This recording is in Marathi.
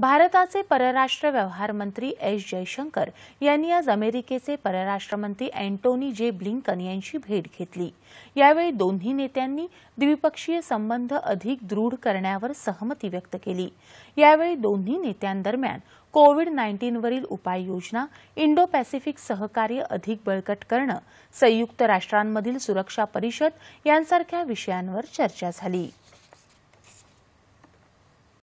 भारताचे परराष्ट्र व्यवहार मंत्री एस जयशंकर यांनी आज अमेरिकेचे परराष्ट्र मंत्री अँटोनी जे ब्लिंकन यांची भेट घेतली यावेळी दोन्ही नेत्यांनी द्विपक्षीय संबंध अधिक दृढ करण्यावर सहमती व्यक्त केली यावेळी दोन्ही नेत्यांदरम्यान कोविड नाईन्टीनवरील उपाययोजना इंडो पॅसिफिक सहकार्य अधिक बळकट करणं संयुक्त राष्ट्रांमधील सुरक्षा परिषद यांसारख्या विषयांवर चर्चा झाली